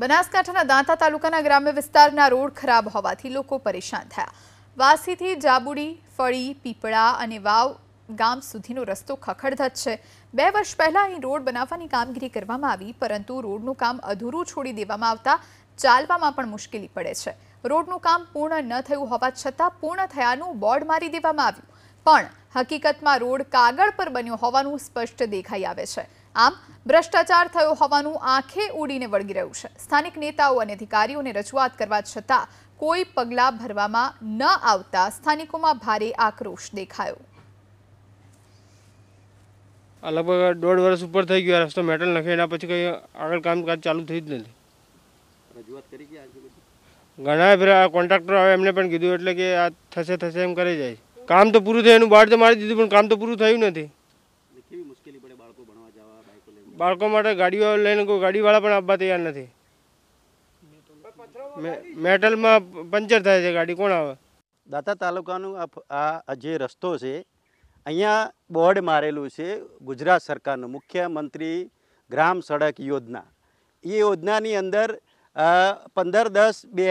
બનાસકાંઠાના દાંતા તાલુકાના ગ્રામ્ય વિસ્તારના રોડ ખરાબ હોવાથી લોકો પરેશાન થયા વાસીથી જાબુડી ફળી પીપળા અને વાવ ગામ સુધીનો રસ્તો ખખડધજ છે બે વર્ષ પહેલાં અહીં રોડ બનાવવાની કામગીરી કરવામાં આવી પરંતુ રોડનું કામ અધૂરું છોડી દેવામાં આવતા ચાલવામાં પણ મુશ્કેલી પડે છે રોડનું કામ પૂર્ણ ન થયું હોવા છતાં પૂર્ણ થયાનું બોર્ડ મારી દેવામાં આવ્યું પણ હકીકતમાં રોડ કાગળ પર બન્યો હોવાનું સ્પષ્ટ દેખાઈ આવે છે આમ ભ્રષ્ટાચાર થયો હોવાનું આંખે ઉડીને વળગી રહ્યું છે સ્થાનિક નેતાઓ અને અધિકારીઓને રજૂઆત કરવા છતાં કોઈ પગલાં ભરવામાં ન આવતા સ્થાનિકોમાં ભારે આક્રોશ દેખાયો લગભગ દોઢ વર્ષ ઉપર થઈ ગયું રસ્તો મેટલ નાખે એના પછી કંઈ આગળ કામકાજ ચાલુ થઈ જ નથી ઘણા ફેરા કોન્ટ્રાક્ટર આવે એમને પણ કીધું એટલે કે આ થશે થશે એમ કરે જાય કામ તો પૂરું થયું એનું બહાર તો મારી દીધું પણ કામ તો પૂરું થયું નથી બાળકો માટે ગાડીઓ લઈને કોઈ ગાડીવાળા પણ આવવા તૈયાર નથી મેટલમાં પંચર થાય છે ગાડી કોણ આવે દાતા તાલુકાનું આ જે રસ્તો છે અહીંયા બોર્ડ મારેલું છે ગુજરાત સરકારનું મુખ્યમંત્રી ગ્રામ સડક યોજના એ યોજનાની અંદર પંદર દસ બે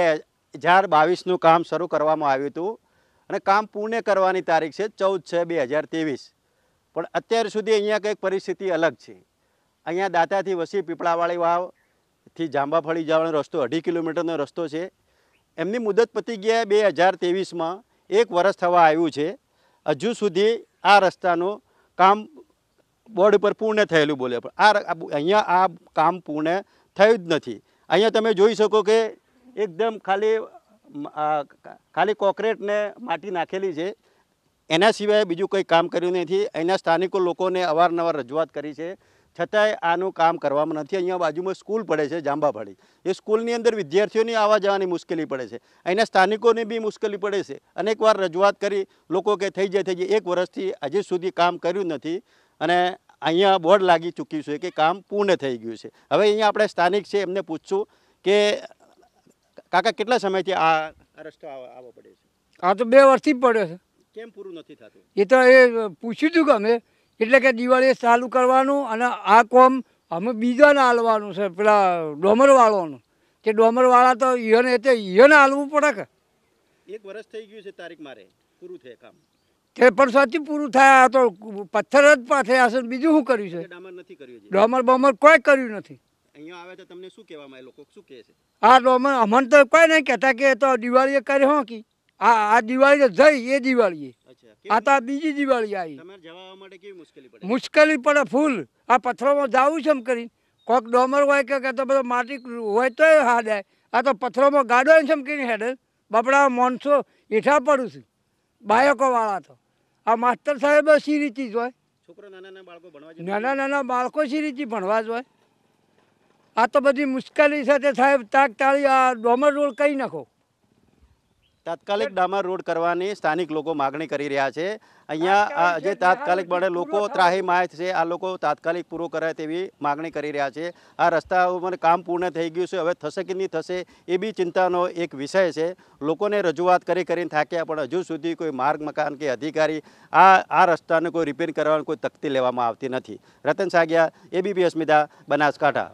હજાર બાવીસનું કામ શરૂ કરવામાં આવ્યું હતું અને કામ પૂર્ણ કરવાની તારીખ છે ચૌદ છ બે હજાર ત્રેવીસ પણ અત્યાર સુધી અહીંયા કંઈક પરિસ્થિતિ અલગ છે અહીંયા દાંતાથી વસી પીપળાવાળી વાવથી જાંબાફળી જવાનો રસ્તો અઢી કિલોમીટરનો રસ્તો છે એમની મુદત પતી ગયા બે હજાર ત્રેવીસમાં એક વર્ષ થવા આવ્યું છે હજુ સુધી આ રસ્તાનું કામ બોર્ડ ઉપર પૂર્ણ થયેલું બોલે પણ આ અહીંયા આ કામ પૂર્ણ થયું જ નથી અહીંયા તમે જોઈ શકો કે એકદમ ખાલી ખાલી કોન્ક્રીટ માટી નાખેલી છે એના સિવાય બીજું કંઈ કામ કર્યું નથી અહીંના સ્થાનિકો લોકોને અવારનવાર રજૂઆત કરી છે છતાંય આનું કામ કરવામાં નથી અહીંયા બાજુમાં સ્કૂલ પડે છે જાંબાભાડી એ સ્કૂલની અંદર વિદ્યાર્થીઓની આવવા જવાની મુશ્કેલી પડે છે અહીંના સ્થાનિકોને બી મુશ્કેલી પડે છે અનેકવાર રજૂઆત કરી લોકો કે થઈ જાય થઈ જાય એક વર્ષથી હજી સુધી કામ કર્યું નથી અને અહીંયા બોર્ડ લાગી ચૂક્યું છે કે કામ પૂર્ણ થઈ ગયું છે હવે અહીંયા આપણે સ્થાનિક છે એમને પૂછશું કે કાકા કેટલા સમયથી આ રસ્તો આવવો પડે છે આ તો બે વર્ષથી પડ્યો છે કેમ પૂરું નથી થતું એ તો એ પૂછ્યું હતું કે અમે એટલે કે દિવાળી ચાલુ કરવાનું અને આ કોમ અમે બીજાને હાલવાનું છે પેલા ડોમરવાળાનું તે ડોમરવાળા તો ઈયોને એટલે ઈયોને હાલવું પડે કે એક વર્ષ થઈ ગયું છે તારીખ મારે પૂરું થાય કામ તે પણ સાચું પૂરું થાય તો પથ્થર જ પાસે આસન બીજું શું કર્યું છે ડામર નથી કર્યું ડોમર બોમર કોઈ કર્યું નથી અહીંયા આવે તો તમને શું કહેવામાં લોકો શું કહે છે આ ડોમર અમને તો કોઈ નહીં કહેતા કે તો દિવાળીએ કરી હો કી આ આ દિવાળીએ જઈ એ દિવાળી આ તો બીજી દિવાળી આવી મુશ્કેલી પડે ફૂલ આ પથ્થરોમાં જવું છે એમ કરીને કોઈક ડોમર હોય કે તો બધો માટી હોય તો હાડે આ તો પથ્થરોમાં ગાડો હોય છે એમ કરીને હેડે બપડા માણસો હેઠા પડું છું બાળકોવાળા તો આ માસ્તર સાહેબ સી રીતિ જ હોય નાના નાના બાળકો સી રીતિ ભણવા જ હોય આ તો બધી મુશ્કેલી સાથે સાહેબ તાક તાળી આ ડોમર રોડ કહી નાખો તાત્કાલિક ડામર રોડ કરવાની સ્થાનિક લોકો માગણી કરી રહ્યા છે અહીંયા જે તાત્કાલિક બને લોકો ત્રાહી માય છે આ લોકો તાત્કાલિક પૂરો કરે તેવી માગણી કરી રહ્યા છે આ રસ્તા ઉપર કામ પૂર્ણ થઈ ગયું છે હવે થશે કે નહીં થશે એ બી ચિંતાનો એક વિષય છે લોકોને રજૂઆત કરી કરીને થાક્યા પણ હજુ સુધી કોઈ માર્ગ મકાન કે અધિકારી આ આ રસ્તાને કોઈ રિપેર કરવાની કોઈ તકતી લેવામાં આવતી નથી રતન સાગિયા એબીપી અસ્મિતા બનાસકાંઠા